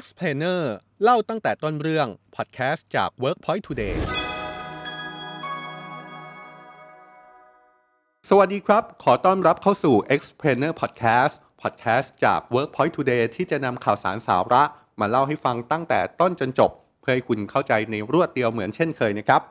Explainer เล่าตั้งแต่ต้นเรื่อง พอดแคสต์จาก Workpoint Today สวัสดีครับ ขอต้อนรับเข้าสู่ Explainer Podcast Podcast จาก Workpoint Today ที่จะนำข่าวสารสาระมาเล่าให้ฟังตั้งแต่ต้นจนจบ เพื่อให้คุณเข้าใจในรวดเดียวเหมือนเช่นเคยนะครับ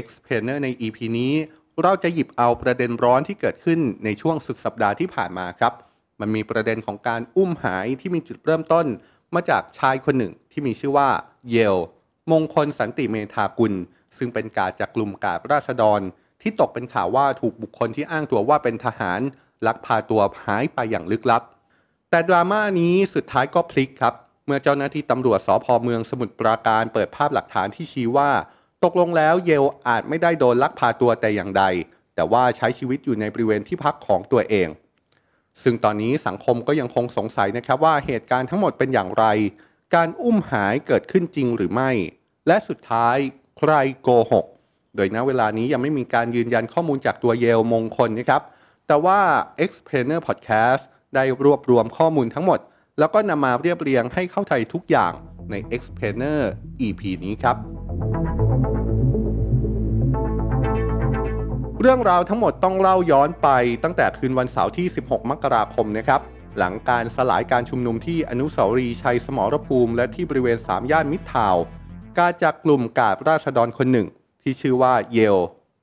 Explainer ใน EP นี้ เราจะหยิบเอาประเด็นร้อนที่เกิดขึ้นในช่วงสุดสัปดาห์ที่ผ่านมาครับ มันมีประเด็นของการอุ้มหายที่มีจุดเริ่มต้นมาจากชายคนหนึ่งที่มีชื่อว่า เยล มงคลสันติเมธากุล ซึ่งเป็นกาจากกลุ่มการาษฎรที่ตกเป็นข่าวว่าถูกบุคคลที่อ้างตัวว่าเป็นทหาร ลักพาตัวหายไปอย่างลึกลับแต่ดราม่านี้สุดท้ายก็พลิกครับ เมื่อเจ้าหน้าที่ตำรวจสพเมืองสมุทรปราการเปิดภาพหลักฐานที่ชี้ว่า ตกลงแล้วเยลอาจไม่ได้โดนลักพาตัวแต่อย่างใด แต่ว่าใช้ชีวิตอยู่ในบริเวณที่พักของตัวเองซึ่งตอนนี้สังคมก็ยังคงสงสัยนะครับว่าเหตุการณ์ทั้งหมดเป็นอย่างไร การอุ้มหายเกิดขึ้นจริงหรือไม่ และสุดท้ายใครโกหก โดยณเวลานี้ยังไม่มีการยืนยันข้อมูลจากตัวเยลมงคลนะครับ แต่ว่า Explainer Podcast ได้รวบรวมข้อมูลทั้งหมด แล้วก็นำมาเรียบเรียงให้เข้าใจทุกอย่างใน Explainer EP นี้ครับเรื่องราวทั้งหมดต้องเล่าย้อนไป ตั้งแต่คืนวันเสาร์ที่ 16 มกราคมนะครับ หลังการสลายการชุมนุมที่อนุสาวรีย์ชัยสมรภูมิ และที่บริเวณ3ย่านมิตรทาวการจากกลุ่มกาบราชฎรคนหนึ่ง ที่ชื่อว่าเยล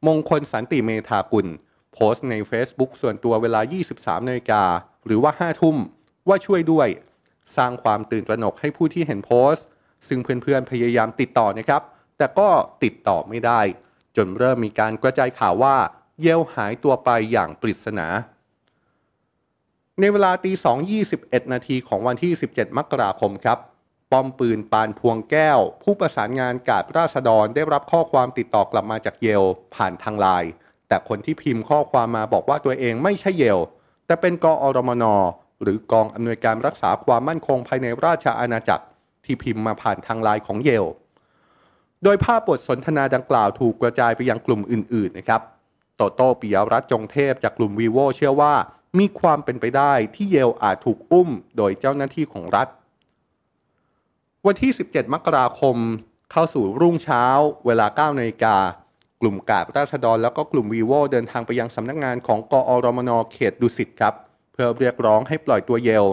มงคลสันติเมธากุลโพสต์ใน Facebook ส่วนตัวเวลา 23 นาฬิกาหรือว่า 5 ทุ่ม ว่าช่วยด้วย สร้างความตื่นตระหนกให้ผู้ที่เห็นโพสต์ ซึ่งเพื่อนๆพยายามติดต่อนะครับ แต่ก็ติดต่อไม่ได้จนเริ่มมีการกระจายข่าวว่าเยลหายตัวไปอย่างปริศนา ในเวลาตี2.21 นาทีของวันที่ 17มกราคมครับป้อมปืนปานพวงแก้ว ผู้ประสานงานกาดราษฎรได้รับข้อความติดต่อกลับมาจากเยลผ่านทางไลน์แต่คนที่พิมพ์ข้อความมาบอกว่าตัวเองไม่ใช่เยลแต่เป็นกอรมน หรือกองอำนวยการรักษาความมั่นคงภายในราชอาณาจักร ที่พิมพ์มาผ่านทางไลน์ของเยลโดยภาพบทสนทนาดังกล่าวถูกกระจายไปยังกลุ่มอื่น ๆนะครับ โตโต้ปิยรัตจงเทพจากกลุ่มวีโวเชื่อว่ามีความเป็นไปได้ที่เยลอาจถูกอุ้ม โดยเจ้าหน้าที่ของรัฐ วันที่ 17 มกราคมเข้าสู่รุ่งเช้า เวลา9นาฬิกากลุ่มกาบราษฎรแล้วก็กลุ่มวีโวเดินทางไปยังสำนักงงานของกอรมนเขตดุสิตครับเพื่อเรียกร้องให้ปล่อยตัวเยล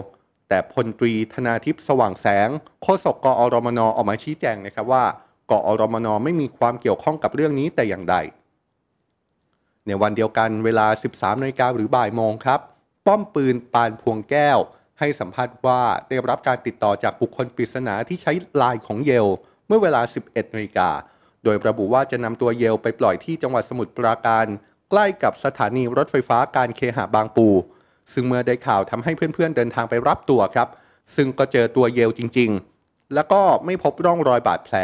แต่พลตรีธนาทิพย์สว่างแสง โฆษกกอรมนออกมาชี้แจงนะครับว่ากอรมนไม่มีความเกี่ยวข้องกับเรื่องนี้แต่อย่างใด ในวันเดียวกันเวลา 13นาฬิกาหรือบ่ายโมงครับ ป้อมปืนปานพวงแก้ว ให้สัมภาษณ์ว่าได้รับการติดต่อจากบุคคลปริศนาที่ใช้ลายของเยลเมื่อเวลา 11นาฬิกา โดยระบุว่าจะนำตัวเยลไปปล่อยที่จังหวัดสมุทรปราการ ใกล้กับสถานีรถไฟฟ้าการเคหะบางปู ซึ่งเมื่อได้ข่าวทำให้เพื่อนๆ เดินทางไปรับตัวครับ ซึ่งก็เจอตัวเยลจริง ๆและก็ไม่พบร่องรอยบาดแผล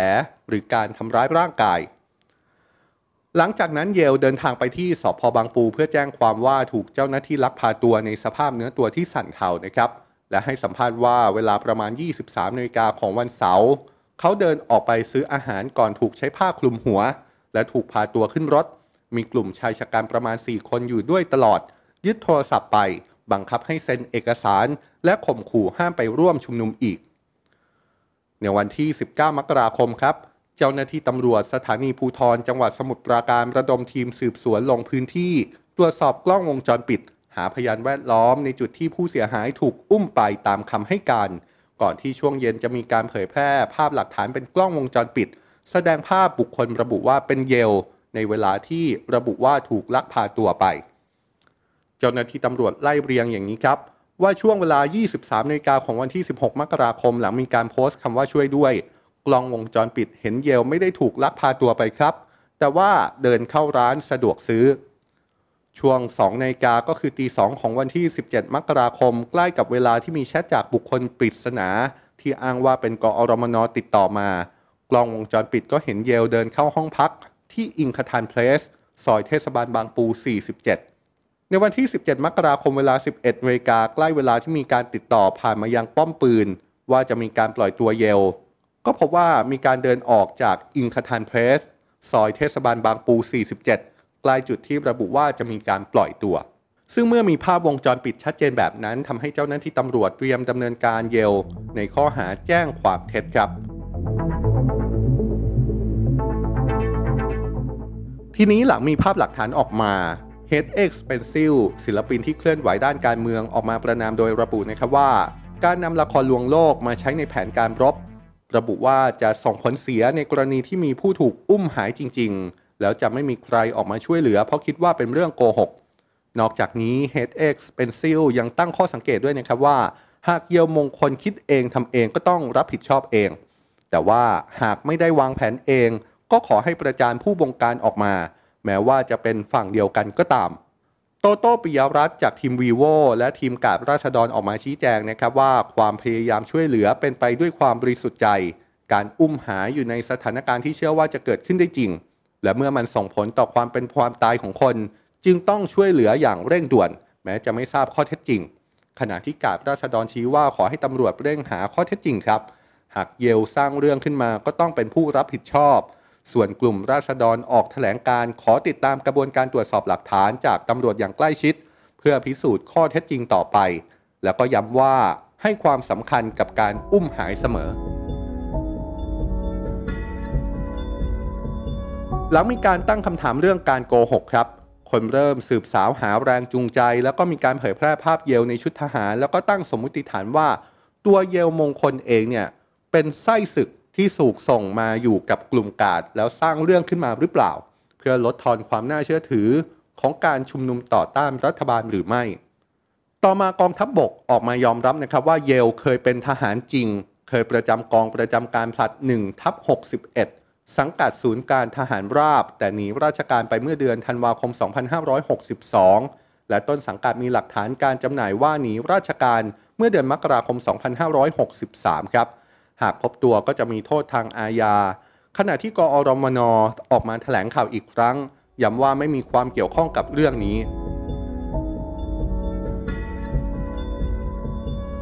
หรือการทำร้ายร่างกาย หลังจากนั้นเยลเดินทางไปที่สพบางปูเพื่อแจ้งความว่าถูกเจ้าหน้าที่ลักพาตัวในสภาพเนื้อตัวที่สั่นเทานะครับ และให้สัมภาษณ์ว่าเวลาประมาณ 23นาฬิกาของวันเสาร์เขาเดินออกไปซื้ออาหารก่อนถูกใช้ผ้าคลุมหัว และถูกพาตัวขึ้นรถ มีกลุ่มชายชะกันประมาณ4คนอยู่ด้วยตลอดยึดโทรศัพท์ไป บังคับให้เซ็นเอกสาร และข่มขู่ห้ามไปร่วมชุมนุมอีกในวันที่ 19 มกราคมครับ เจ้าหน้าที่ตำรวจสถานีภูทรจังหวัดสมุทรปราการระดมทีมสืบสวนลงพื้นที่ ตรวจสอบกล้องวงจรปิด หาพยานแวดล้อมในจุดที่ผู้เสียหายถูกอุ้มไปตามคำให้การ ก่อนที่ช่วงเย็นจะมีการเผยแพร่ภาพหลักฐานเป็นกล้องวงจรปิด แสดงภาพบุคคลระบุว่าเป็นเยลในเวลาที่ระบุว่าถูกลักพาตัวไป เจ้าหน้าที่ตำรวจไล่เรียงอย่างนี้ครับว่าช่วงเวลา 23นาฬิกาของวันที่ 16 มกราคม หลังมีการโพสต์คำว่าช่วยด้วย กล้องวงจรปิดเห็นเยลไม่ได้ถูกลักพาตัวไปครับ แต่ว่าเดินเข้าร้านสะดวกซื้อ ช่วง2นาฬิกาก็คือตี 2 ของวันที่ 17 มกราคม ใกล้กับเวลาที่มีแชทจากบุคคลปริศนา ที่อ้างว่าเป็นกอรมนติดต่อมา กล้องวงจรปิดก็เห็นเยลเดินเข้าห้องพัก ที่อิงคาทานเพลส ซอยเทศบาลบางปู 47ในวันที่ 17 มกราคมเวลา 11เวกา ใกล้เวลาที่มีการติดต่อผ่านมายังป้อมปืน ว่าจะมีการปล่อยตัวเยลก็พบว่ามีการเดินออกจาก อิงคาทานเพรส ซอยเทศบาลบางปู 47 ใกล้จุดที่ระบุว่าจะมีการปล่อยตัว ซึ่งเมื่อมีภาพวงจรปิดชัดเจนแบบนั้นทำให้เจ้าหน้าที่ตำรวจเตรียมดำเนินการเยลในข้อหาแจ้งความเท็จครับ ทีนี้หลังมีภาพหลักฐานออกมา HX เป็นซิลศิลปินที่เคลื่อนไหวด้านการเมืองออกมาประนามโดยระบุนะครับว่า การนำละครลวงโลกมาใช้ในแผนการรบ ระบุว่าจะส่งผลเสียในกรณีที่มีผู้ถูกอุ้มหายจริง ๆ แล้วจะไม่มีใครออกมาช่วยเหลือเพราะคิดว่าเป็นเรื่องโกหก นอกจากนี้ HX เป็นซิลยังตั้งข้อสังเกตด้วยนะครับว่า หากเยียวมงคลคิดเองทำเองก็ต้องรับผิดชอบเอง แต่ว่าหากไม่ได้วางแผนเอง ก็ขอให้ประจานผู้บงการออกมาแม้ว่าจะเป็นฝั่งเดียวกันก็ตาม โตโต้ปิยรัตจากทีมวีโวและทีมกาดราดอรออกมาชี้แจงนะครับว่าความพยายามช่วยเหลือเป็นไปด้วยความบริสุทธิ์ใจ การอุ้มหาอยู่ในสถานการณ์ที่เชื่อว่าจะเกิดขึ้นได้จริง และเมื่อมันส่งผลต่อความเป็นความตายของคน จึงต้องช่วยเหลืออย่างเร่งด่วน แม้จะไม่ทราบข้อเท็จจริง ขณะที่กาดราดอรชี้ว่าขอให้ตำรวจเร่งหาข้อเท็จจริงครับ หากเยลสร้างเรื่องขึ้นมาก็ต้องเป็นผู้รับผิดชอบส่วนกลุ่มราษฎรออกแถลงการขอติดตามกระบวนการตรวจสอบหลักฐาน จากตำรวจอย่างใกล้ชิด เพื่อพิสูจน์ข้อเท็จจริงต่อไป แล้วก็ย้ำว่าให้ความสำคัญกับการอุ้มหายเสมอ หลังมีการตั้งคำถามเรื่องการโกหกครับ คนเริ่มสืบสาวหาแรงจูงใจ แล้วก็มีการเผยแพร่ภาพเยลในชุดทหาร แล้วก็ตั้งสมมติฐานว่า ตัวเยลมงคลเองเนี่ยเป็นไส้ศึกที่สูกส่งมาอยู่กับกลุ่มกาดแล้วสร้างเรื่องขึ้นมาหรือเปล่า เพื่อลดทอนความน่าเชื่อถือของการชุมนุมต่อต้านรัฐบาลหรือไม่ ต่อมากองทัพบบกออกมายอมรับนะครับว่าเยลเคยเป็นทหารจริง เคยประจำกองประจำการผลัด1ทับ61 สังกัดศูนย์การทหารราบ แต่หนีราชการไปเมื่อเดือนธันวาคม 2562 และต้นสังกัดมีหลักฐานการจำหน่ายว่าหนีราชการเมื่อเดือนมกราคม2563 ครับหากพบตัวก็จะมีโทษทางอาญาขณะที่กอรมนออกมาแถลงข่าวอีกครั้งย้ำว่าไม่มีความเกี่ยวข้องกับเรื่องนี้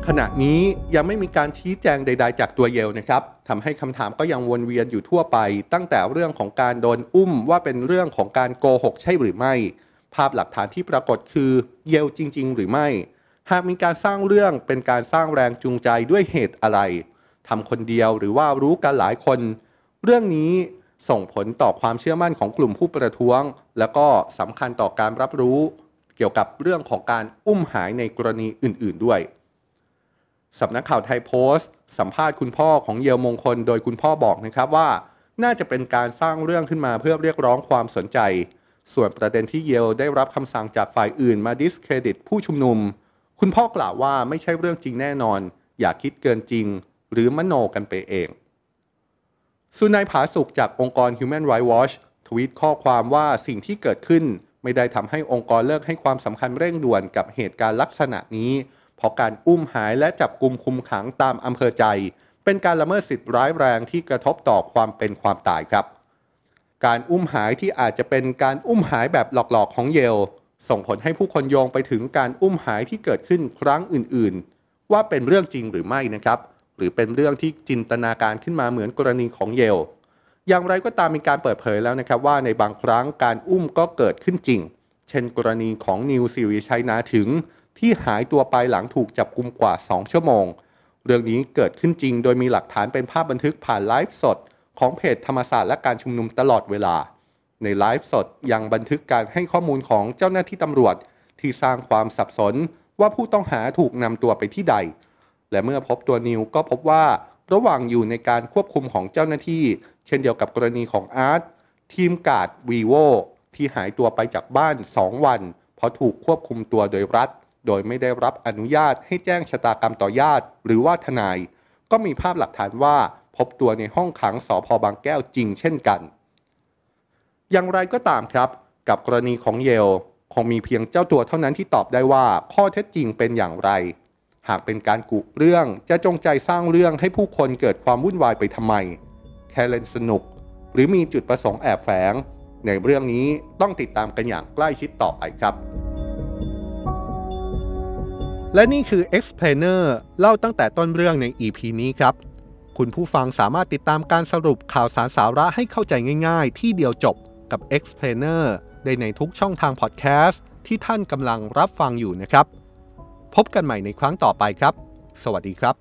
ขณะนี้ยังไม่มีการชี้แจงใด ๆ จากตัวเยลนะครับทำให้คำถามก็ยังวนเวียนอยู่ทั่วไป ตั้งแต่เรื่องของการโดนอุ้มว่าเป็นเรื่องของการโกหกใช่หรือไม่ ภาพหลักฐานที่ปรากฏคือ เยลจริง ๆ หรือไม่ หากมีการสร้างเรื่องเป็นการสร้างแรงจูงใจด้วยเหตุอะไรทำคนเดียวหรือว่ารู้กันหลายคน เรื่องนี้ส่งผลต่อความเชื่อมั่นของกลุ่มผู้ประท้วง แล้วก็สำคัญต่อการรับรู้ เกี่ยวกับเรื่องของการอุ้มหายในกรณีอื่นๆด้วยสำนักข่าวไทยโพสต์สัมภาษณ์คุณพ่อของเยลมงคลโดยคุณพ่อบอกนะครับว่า น่าจะเป็นการสร้างเรื่องขึ้นมาเพื่อเรียกร้องความสนใจ ส่วนประเด็นที่เยลได้รับคำสั่งจากฝ่ายอื่น มาดิสเครดิตผู้ชุมนุม คุณพ่อกล่าวว่าไม่ใช่เรื่องจริงแน่นอนอย่าคิดเกินจริงหรือมโนกันไปเอง สุนายผาสุกจากองค์กร Human Rights Watch ทวีตข้อความว่าสิ่งที่เกิดขึ้น ไม่ได้ทำให้องค์กรเลิกให้ความสำคัญเร่งด่วนกับเหตุการณ์ลักษณะนี้เพราะการอุ้มหายและจับกลุ่มคุมขังตามอำเภอใจ เป็นการละเมิดสิทธิ์ร้ายแรงที่กระทบต่อความเป็นความตายครับ การอุ้มหายที่อาจจะเป็นการอุ้มหายแบบหลอกๆของเยลส่งผลให้ผู้คนโยงไปถึงการอุ้มหายที่เกิดขึ้นครั้งอื่น ๆ ว่าเป็นเรื่องจริงหรือไม่นะครับหรือเป็นเรื่องที่จินตนาการขึ้นมาเหมือนกรณีของเยล อย่างไรก็ตามมีการเปิดเผยแล้วนะครับว่าในบางครั้งการอุ้มก็เกิดขึ้นจริง เช่นกรณีของนิวซีรีชัยนาถึง ที่หายตัวไปหลังถูกจับกุมกว่า 2 ชั่วโมง เรื่องนี้เกิดขึ้นจริงโดยมีหลักฐานเป็นภาพบันทึกผ่านไลฟ์สด ของเพจธรรมศาสตร์และการชุมนุมตลอดเวลา ในไลฟ์สดยังบันทึกการให้ข้อมูลของเจ้าหน้าที่ตำรวจ ที่สร้างความสับสนว่าผู้ต้องหาถูกนำตัวไปที่ใดและเมื่อพบตัวนิวก็พบว่าระหว่างอยู่ในการควบคุมของเจ้าหน้าที่เช่นเดียวกับกรณีของอาร์ตทีมกาดวีโวที่หายตัวไปจากบ้าน 2 วัน เพราะถูกควบคุมตัวโดยรัฐ โดยไม่ได้รับอนุญาตให้แจ้งชะตากรรมต่อญาติ หรือว่าทนาย ก็มีภาพหลักฐานว่า พบตัวในห้องขังสพบางแก้วจริงเช่นกัน อย่างไรก็ตามครับ กับกรณีของเยลคงมีเพียงเจ้าตัวเท่านั้นที่ตอบได้ว่า ข้อเท็จจริงเป็นอย่างไรหากเป็นการกุเรื่องจะจงใจสร้างเรื่องให้ผู้คนเกิดความวุ่นวายไปทำไม แค่เล่นสนุก หรือมีจุดประสงค์แอบแฝง ในเรื่องนี้ต้องติดตามกันอย่างใกล้ชิดต่อไปครับ และนี่คือ Explainer เล่าตั้งแต่ต้นเรื่องใน EP นี้ครับ คุณผู้ฟังสามารถติดตามการสรุปข่าวสารสาระให้เข้าใจง่ายๆ ที่เดียวจบกับ Explainer ได้ในทุกช่องทางพอดแคสต์ที่ท่านกำลังรับฟังอยู่นะครับพบกันใหม่ในครั้งต่อไปครับ สวัสดีครับ